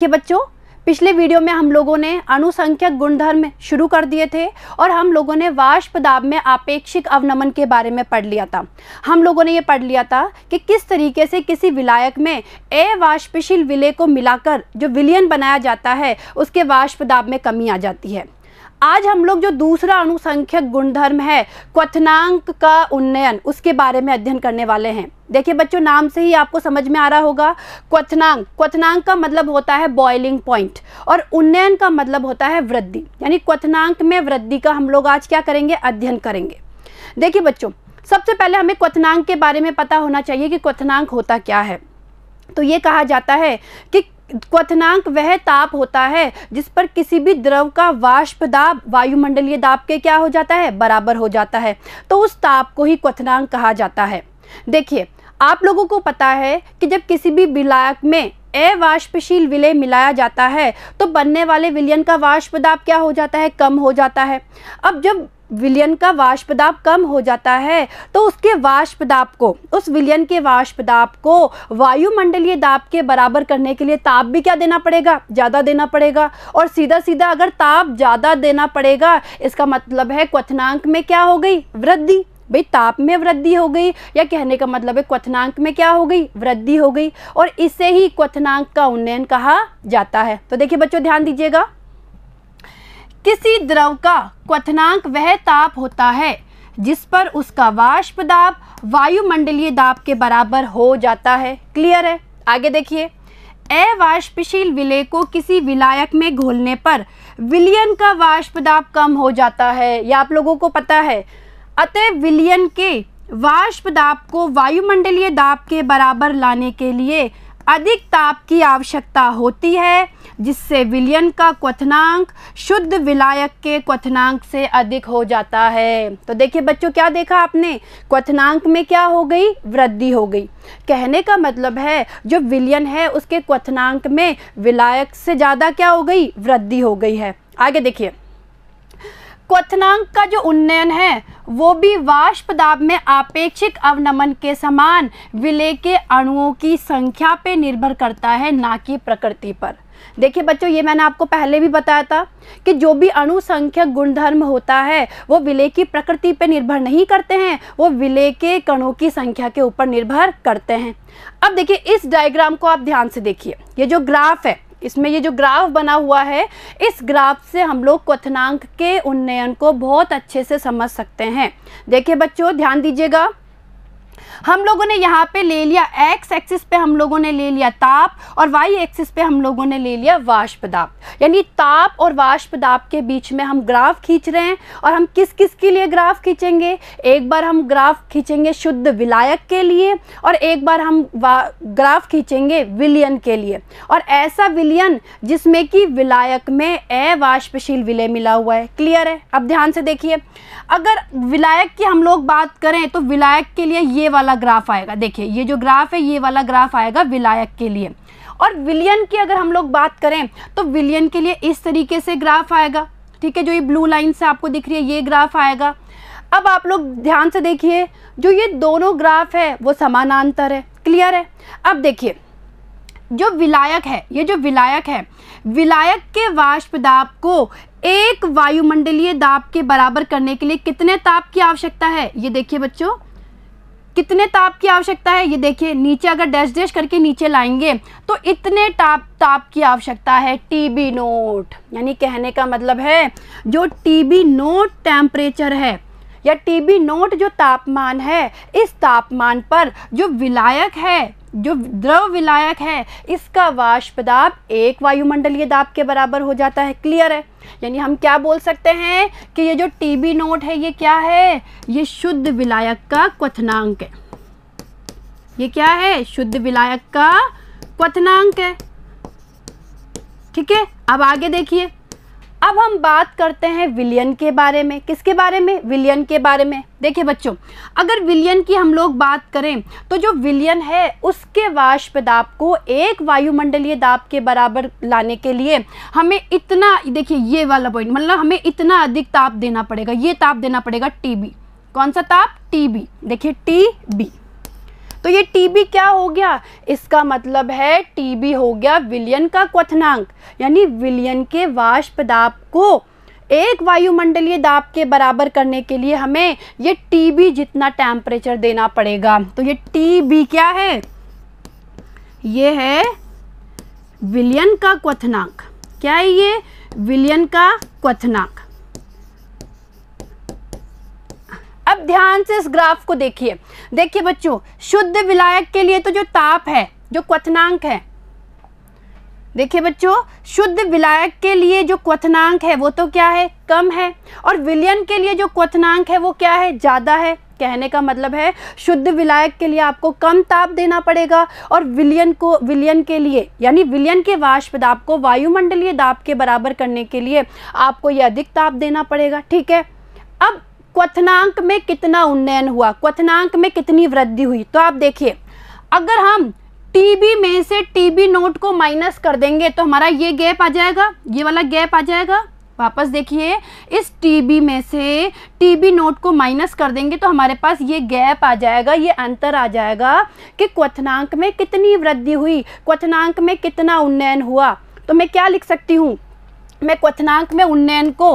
कि बच्चों पिछले वीडियो में हम लोगों ने अनुसंख्यक गुणधर्म शुरू कर दिए थे और हम लोगों ने वाष्प दाब में आपेक्षिक अवनमन के बारे में पढ़ लिया था हम लोगों ने ये पढ़ लिया था कि किस तरीके से किसी विलायक में ए वाष्पशील विलय को मिलाकर जो विलियन बनाया जाता है उसके वाष्प दाब में कमी आ जाती है आज हम लोग जो दूसरा अनुसंख्यक गुणधर्म है क्वनांक का उन्नयन उसके बारे में अध्ययन करने वाले हैं देखिए बच्चों नाम से ही आपको समझ में आ रहा होगा क्वनांक क्वनांक का मतलब होता है बॉइलिंग पॉइंट और उन्नयन का मतलब होता है वृद्धि यानी क्वनांक में वृद्धि का हम लोग आज क्या करेंगे अध्ययन करेंगे देखिए बच्चों सबसे पहले हमें क्वनांक के बारे में पता होना चाहिए कि क्वनांक होता क्या है तो ये कहा जाता है कि क्वथनांक वह ताप होता है जिस पर किसी भी द्रव का वाष्प दाब वायुमंडलीय दाब के क्या हो जाता है बराबर हो जाता है तो उस ताप को ही क्वथनांक कहा जाता है देखिए आप लोगों को पता है कि जब किसी भी विलायक में अवाष्पशील विलय मिलाया जाता है तो बनने वाले विलयन का वाष्प दाब क्या हो जाता है कम हो जाता है अब जब विलियन का वाष्पदाप कम हो जाता है तो उसके वाष्पदाप को उस विलियन के वाष्पदाप को वायुमंडलीय दाप के बराबर करने के लिए ताप भी क्या देना पड़ेगा ज़्यादा देना पड़ेगा और सीधा सीधा अगर ताप ज़्यादा देना पड़ेगा इसका मतलब है क्वथनांक में क्या हो गई वृद्धि भाई ताप में वृद्धि हो गई या कहने का मतलब है क्वथनांक में क्या हो गई वृद्धि हो गई और इसे ही क्वथनांक का उन्नयन कहा जाता है तो देखिए बच्चों ध्यान दीजिएगा किसी द्रव का क्वथनांक वह ताप होता है जिस पर उसका वाष्प दाब वायुमंडलीय दाब के बराबर हो जाता है क्लियर है आगे देखिए अवाष्पशील विलय को किसी विलायक में घोलने पर विलियन का वाष्प दाब कम हो जाता है यह आप लोगों को पता है अतः विलियन के वाष्प दाब को वायुमंडलीय दाब के बराबर लाने के लिए अधिक ताप की आवश्यकता होती है जिससे विलयन का क्वथनांक शुद्ध विलायक के क्वथनांक से अधिक हो जाता है तो देखिए बच्चों क्या देखा आपने क्वथनांक में क्या हो गई वृद्धि हो गई कहने का मतलब है जो विलयन है उसके क्वथनांक में विलायक से ज़्यादा क्या हो गई वृद्धि हो गई है आगे देखिए क्वनांक का जो उन्नयन है वो भी वाष्प दाब में आपेक्षिक अवनमन के समान विलय के अणुओं की संख्या पे निर्भर करता है ना कि प्रकृति पर देखिए बच्चों ये मैंने आपको पहले भी बताया था कि जो भी अणु गुणधर्म होता है वो विलय की प्रकृति पर निर्भर नहीं करते हैं वो विलय के कणों की संख्या के ऊपर निर्भर करते हैं अब देखिए इस डायग्राम को आप ध्यान से देखिए ये जो ग्राफ है इसमें ये जो ग्राफ बना हुआ है इस ग्राफ से हम लोग क्वथनांक के उन्नयन को बहुत अच्छे से समझ सकते हैं देखिए बच्चों ध्यान दीजिएगा हम लोगों ने यहाँ पे ले लिया एक्स एक्सिस पे हम लोगों ने ले लिया ताप और वाई एक्सिस पे हम लोगों ने ले लिया वाष्प दाप यानी ताप और वाष्प दाप के बीच में हम ग्राफ खींच रहे हैं और हम किस किस के लिए ग्राफ खींचेंगे एक बार हम ग्राफ खींचेंगे शुद्ध विलायक के लिए और एक बार हम ग्राफ खींचेंगे विलियन के लिए और ऐसा विलियन जिसमें कि विलायक में अवाष्पशील विलय मिला हुआ है क्लियर है अब ध्यान से देखिए अगर विलायक की हम लोग बात करें तो विलायक के लिए ये वाला ग्राफ आएगा देखिए ये जो ग्राफ है ये वाला ग्राफ आएगा विलायक के लिए और विलियन की अगर हम लोग बात करें तो विलियन के लिए इस तरीके से ग्राफ आएगा ठीक है जो ये ब्लू लाइन से आपको दिख रही है ये ग्राफ आएगा अब आप लोग ध्यान से देखिए जो ये दोनों ग्राफ है वो समानांतर है क्लियर है अब देखिए जो विलायक है ये जो विलायक है विलायक के वाष्प दाब को एक वायुमंडलीय दाब के बराबर करने के लिए कितने ताप की आवश्यकता है ये देखिए बच्चों कितने ताप की आवश्यकता है ये देखिए नीचे अगर डैश डैश करके नीचे लाएंगे तो इतने ताप ताप की आवश्यकता है टीबी नोट यानी कहने का मतलब है जो टीबी नोट टेम्परेचर है या टीबी नोट जो तापमान है इस तापमान पर जो विलायक है जो द्रव विलायक है इसका वाष्प दाब एक वायुमंडलीय दाब के बराबर हो जाता है क्लियर है यानी हम क्या बोल सकते हैं कि ये जो टीबी नोट है ये क्या है ये शुद्ध विलायक का क्वथनांक है ये क्या है शुद्ध विलायक का क्वथनांक है ठीक है अब आगे देखिए अब हम बात करते हैं विलियन के बारे में किसके बारे में विलियन के बारे में देखिए बच्चों अगर विलियन की हम लोग बात करें तो जो विलियन है उसके वाष्प दाब को एक वायुमंडलीय दाब के बराबर लाने के लिए हमें इतना देखिए ये वाला पॉइंट मतलब हमें इतना अधिक ताप देना पड़ेगा ये ताप देना पड़ेगा टी बी कौन सा ताप टी बी देखिए टी बी तो ये टीबी क्या हो गया इसका मतलब है टीबी हो गया विलियन का क्वथनांक यानी विलियन के वाष्प दाब को एक वायुमंडलीय दाब के बराबर करने के लिए हमें ये टीबी जितना टेम्परेचर देना पड़ेगा तो ये टीबी क्या है ये है विलियन का क्वथनांक क्या है ये विलियन का क्वथनांक ध्यान से इस ग्राफ को देखिए देखिए बच्चों शुद्ध विलायक के लिए तो जो ताप है जो क्वथनांक है देखिए बच्चों शुद्ध विलायक के लिए जो क्वथनांक है वो तो क्या है कम है और विलयन के लिए जो क्वथनांक है वो क्या है ज़्यादा है कहने का मतलब है शुद्ध विलायक के लिए आपको कम ताप देना पड़ेगा और विलयन को विलयन के लिए यानी विलयन के वाष्प दाप को वायुमंडलीय दाब के बराबर करने के लिए आपको यह अधिक ताप देना पड़ेगा ठीक है अब क्वथनांक में कितना उन्नयन हुआ क्वथनांक में कितनी वृद्धि हुई तो आप देखिए अगर हम टीबी में से टीबी नोट को माइनस कर देंगे तो हमारा ये गैप आ जाएगा ये वाला गैप आ जाएगा वापस देखिए इस टीबी में से टीबी नोट को माइनस कर देंगे तो हमारे पास ये गैप आ जाएगा ये अंतर आ जाएगा कि क्वथनांक में कितनी वृद्धि हुई क्वथनांक में कितना उन्नयन हुआ तो मैं क्या लिख सकती हूँ मैं क्वथनांक में उन्नयन को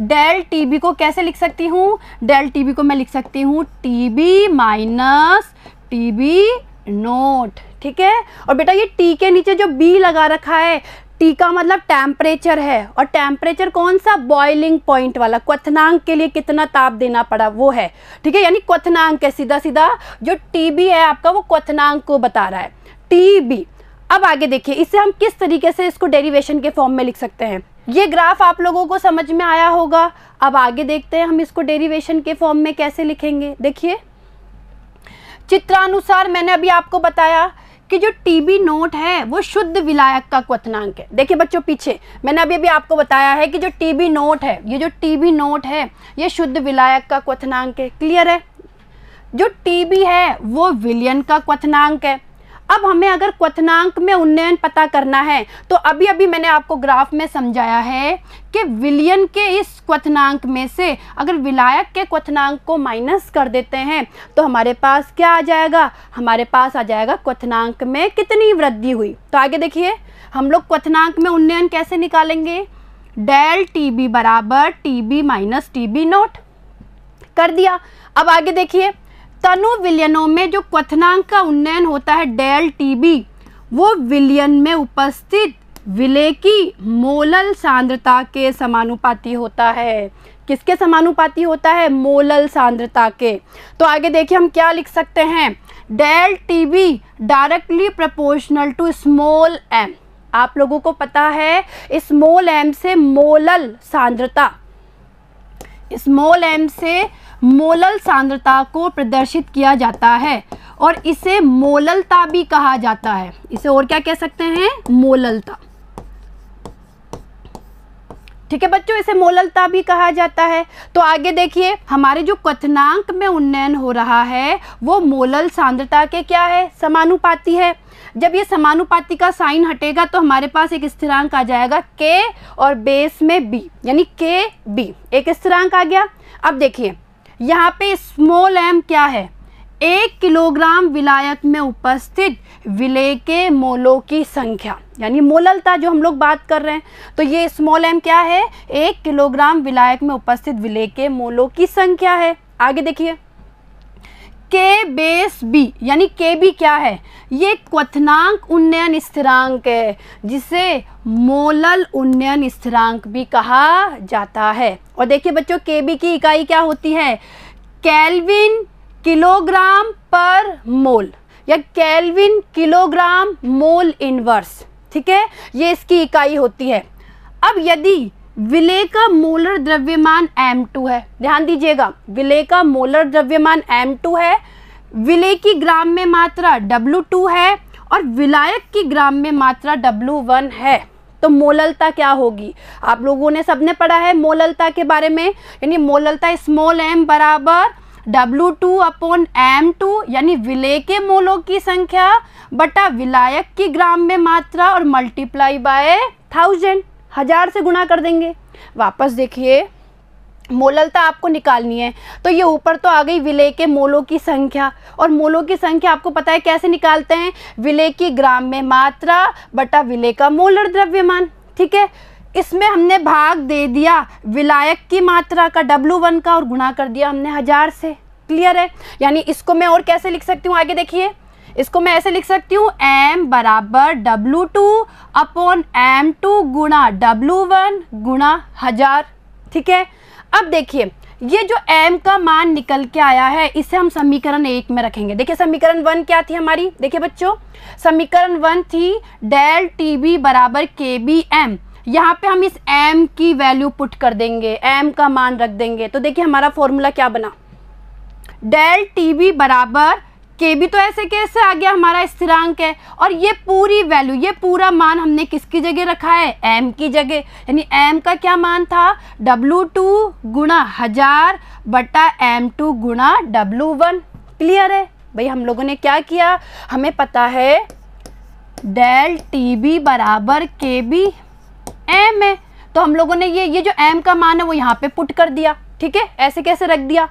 डेल टी बी को कैसे लिख सकती हूँ डेल टी बी को मैं लिख सकती हूँ T B minus T B nought ठीक है और बेटा ये टी के नीचे जो बी लगा रखा है टी का मतलब टेम्परेचर है और टेम्परेचर कौन सा बॉइलिंग पॉइंट वाला क्वथनांक के लिए कितना ताप देना पड़ा वो है ठीक है यानी क्वथनांक है सीधा सीधा जो टी बी है आपका वो क्वथनांक को बता रहा है टी बी अब आगे देखिए इससे हम किस तरीके से इसको डेरिवेशन के फॉर्म में लिख सकते हैं ये ग्राफ आप लोगों को समझ में आया होगा अब आगे देखते हैं हम इसको डेरिवेशन के फॉर्म में कैसे लिखेंगे देखिए चित्रानुसार मैंने अभी आपको बताया कि जो टीबी नोट है वो शुद्ध विलायक का क्वनांक है देखिए बच्चों पीछे मैंने अभी अभी आपको बताया है कि जो टीबी नोट है ये जो टीबी नोट है ये शुद्ध विलायक का क्वनांक है क्लियर है जो टीबी है वो विलियन का क्वनांक है अब हमें अगर क्वथनांक में उन्नयन पता करना है तो अभी अभी मैंने आपको ग्राफ में समझाया है कि विलियन के इस क्वथनांक में से अगर विलायक के क्वथनांक को माइनस कर देते हैं तो हमारे पास क्या आ जाएगा हमारे पास आ जाएगा क्वथनांक में कितनी वृद्धि हुई तो आगे देखिए हम लोग क्वथनांक में उन्नयन कैसे निकालेंगे डेल टी बी बराबर T B minus T B nought कर दिया अब आगे देखिए तनु विलयनों में जो क्वथनांक का उन्नयन होता है डेल टीबी वो विलयन में उपस्थित विलय की मोलल सांद्रता के समानुपाती होता है किसके समानुपाती होता है मोलल सांद्रता के तो आगे देखिए हम क्या लिख सकते हैं del TB directly proportional to small m आप लोगों को पता है स्मॉल एम से मोलल सांद्रता स्मॉल एम से मोलल सांद्रता को प्रदर्शित किया जाता है और इसे मोललता भी कहा जाता है इसे और क्या कह सकते हैं मोललता ठीक है बच्चों इसे मोललता भी कहा जाता है तो आगे देखिए हमारे जो कथनांक में उन्नयन हो रहा है वो मोलल सांद्रता के क्या है समानुपाती है जब ये समानुपाती का साइन हटेगा तो हमारे पास एक स्थिरांक आ जाएगा के और बेस में बी यानी के बी एक स्थिरांक आ गया अब देखिए यहाँ पे स्मॉल एम क्या है एक किलोग्राम विलायक में उपस्थित विलय के मोलों की संख्या यानी मोललता जो हम लोग बात कर रहे हैं तो ये स्मॉल एम क्या है एक किलोग्राम विलायक में उपस्थित विलय के मोलों की संख्या है आगे देखिए के बेस बी यानी के बी क्या है ये क्वनांक उन्नयन स्थिरांक है जिसे मोलल उन्नयन स्थिरांक भी कहा जाता है और देखिए बच्चों के बी की इकाई क्या होती है कैलविन किलोग्राम पर मोल या कैलविन किलोग्राम मोल इनवर्स ठीक है ये इसकी इकाई होती है अब यदि विलय का मोलर द्रव्यमान एम टू है ध्यान दीजिएगा विलय का मोलर द्रव्यमान एम टू है विलय की ग्राम में मात्रा डब्लू टू है और विलायक की ग्राम में मात्रा वन है तो मोललता क्या होगी आप लोगों ने सबने पढ़ा है मोललता के बारे में यानी मोललता स्मॉल एम बराबर W two upon M two यानी विलय के मोलों की संख्या बटा विलायक की ग्राम में मात्रा और मल्टीप्लाई बाय थाउजेंड हज़ार से गुणा कर देंगे वापस देखिए मोललता आपको निकालनी है तो ये ऊपर तो आ गई विलय के मोलों की संख्या और मोलों की संख्या आपको पता है कैसे निकालते हैं विलय की ग्राम में मात्रा बटा विलय का मोलर द्रव्यमान ठीक है इसमें हमने भाग दे दिया विलायक की मात्रा का डब्लू वन का और गुणा कर दिया हमने हज़ार से क्लियर है यानी इसको मैं और कैसे लिख सकती हूँ आगे देखिए इसको मैं ऐसे लिख सकती हूँ m बराबर W two upon M two गुणा डब्लू वन गुणा हज़ार ठीक है अब देखिए ये जो m का मान निकल के आया है इसे हम समीकरण एक में रखेंगे देखिए समीकरण वन क्या थी हमारी देखिए बच्चों समीकरण वन थी डेल टी बी बराबर के बी एम यहाँ पे हम इस m की वैल्यू पुट कर देंगे m का मान रख देंगे तो देखिए हमारा फॉर्मूला क्या बना डेल टी बी बराबर के भी तो ऐसे कैसे आ गया हमारा स्थिरांक है और ये पूरी वैल्यू ये पूरा मान हमने किसकी जगह रखा है m की जगह यानी m का क्या मान था डब्लू टू गुणा हजार बटा एम टू गुणा डब्लू वन क्लियर है भाई हम लोगों ने क्या किया हमें पता है डेल टी बी बराबर के बी एम है तो हम लोगों ने ये ये जो एम का मान है वो यहाँ पे पुट कर दिया ठीक है ऐसे कैसे रख दिया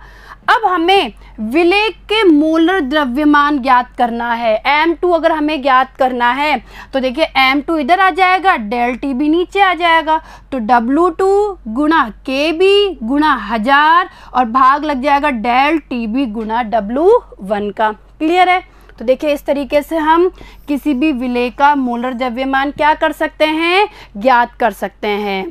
अब हमें विलय के मोलर द्रव्यमान ज्ञात करना है एम टू अगर हमें ज्ञात करना है तो देखिए एम टू इधर आ जाएगा डेल टी भी नीचे आ जाएगा तो डब्लू टू गुणा के बी गुणा हज़ार और भाग लग जाएगा डेल टी बी गुणा डब्लू वन का क्लियर है तो देखिए इस तरीके से हम किसी भी विलय का मोलर द्रव्यमान क्या कर सकते हैं ज्ञात कर सकते हैं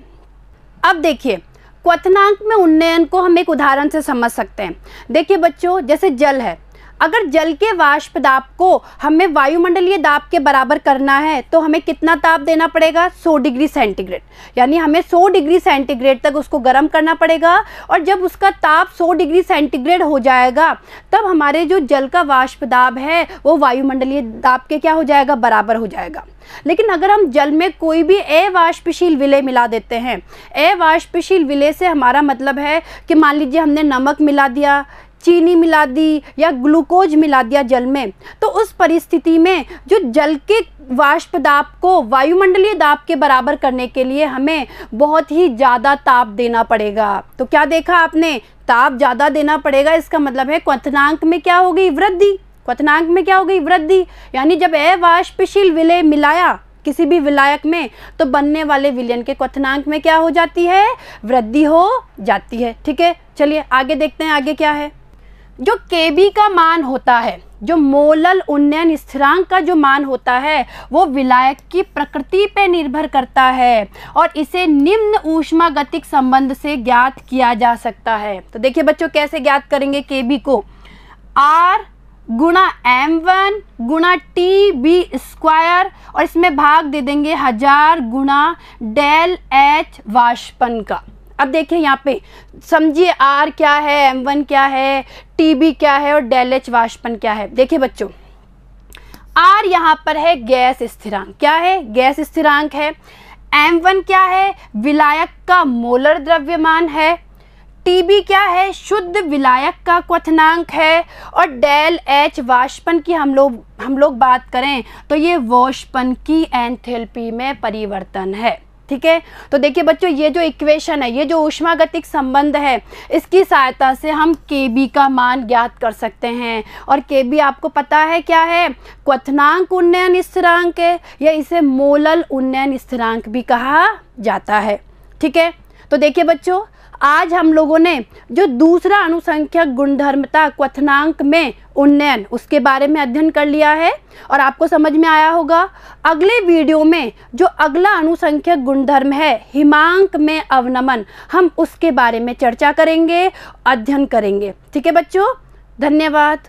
अब देखिए क्वथनांक में उन्नयन को हम एक उदाहरण से समझ सकते हैं देखिए बच्चों जैसे जल है अगर जल के वाष्प दाब को हमें वायुमंडलीय दाब के बराबर करना है तो हमें कितना ताप देना पड़ेगा 100 डिग्री सेंटीग्रेड यानी हमें 100 डिग्री सेंटीग्रेड तक उसको गर्म करना पड़ेगा और जब उसका ताप 100 डिग्री सेंटीग्रेड हो जाएगा तब हमारे जो जल का वाष्प दाब है वो वायुमंडलीय दाब के क्या हो जाएगा बराबर हो जाएगा लेकिन अगर हम जल में कोई भी अवाष्पशील विलय मिला देते हैं अवाष्पशील विलय से हमारा मतलब है कि मान लीजिए हमने नमक मिला दिया चीनी मिला दी या ग्लूकोज मिला दिया जल में तो उस परिस्थिति में जो जल के वाष्प दाब को वायुमंडलीय दाब के बराबर करने के लिए हमें बहुत ही ज़्यादा ताप देना पड़ेगा तो क्या देखा आपने ताप ज़्यादा देना पड़ेगा इसका मतलब है क्वथनांक में क्या हो गई वृद्धि क्वथनांक में क्या हो गई वृद्धि यानी जब अवाष्पशील विलय मिलाया किसी भी विलायक में तो बनने वाले विलयन के क्वथनांक में क्या हो जाती है वृद्धि हो जाती है ठीक है चलिए आगे देखते हैं आगे क्या है जो के का मान होता है जो मोलल उन्नयन स्थिरांक का जो मान होता है वो विलायक की प्रकृति पर निर्भर करता है और इसे निम्न गतिक संबंध से ज्ञात किया जा सकता है तो देखिए बच्चों कैसे ज्ञात करेंगे के को आर गुणा एम वन गुणा टी बी स्क्वायर और इसमें भाग दे देंगे हजार गुणा डेल एच वाष्पन का अब देखिए यहाँ पे समझिए आर क्या है एम वन क्या है टी बी क्या है और डेल एच वाष्पन क्या है देखिए बच्चों आर यहाँ पर है गैस स्थिरांक क्या है गैस स्थिरांक है एम वन क्या है विलायक का मोलर द्रव्यमान है टीबी क्या है शुद्ध विलायक का क्वथनांक है और डेल एच वाष्पन की हम लोग हम लोग बात करें तो ये वाष्पन की एंथेल्पी में परिवर्तन है ठीक है तो देखिए बच्चों ये जो इक्वेशन है ये जो ऊष्मागतिक संबंध है इसकी सहायता से हम के का मान ज्ञात कर सकते हैं और के आपको पता है क्या है क्वनांक उन्नयन स्थिरांक है या इसे मोलल उन्नयन स्थिरांक भी कहा जाता है ठीक है तो देखिए बच्चों आज हम लोगों ने जो दूसरा अनुसंख्यक गुणधर्मता क्वथनांक में उन्नयन उसके बारे में अध्ययन कर लिया है और आपको समझ में आया होगा अगले वीडियो में जो अगला अनुसंख्यक गुणधर्म है हिमांक में अवनमन हम उसके बारे में चर्चा करेंगे अध्ययन करेंगे ठीक है बच्चों धन्यवाद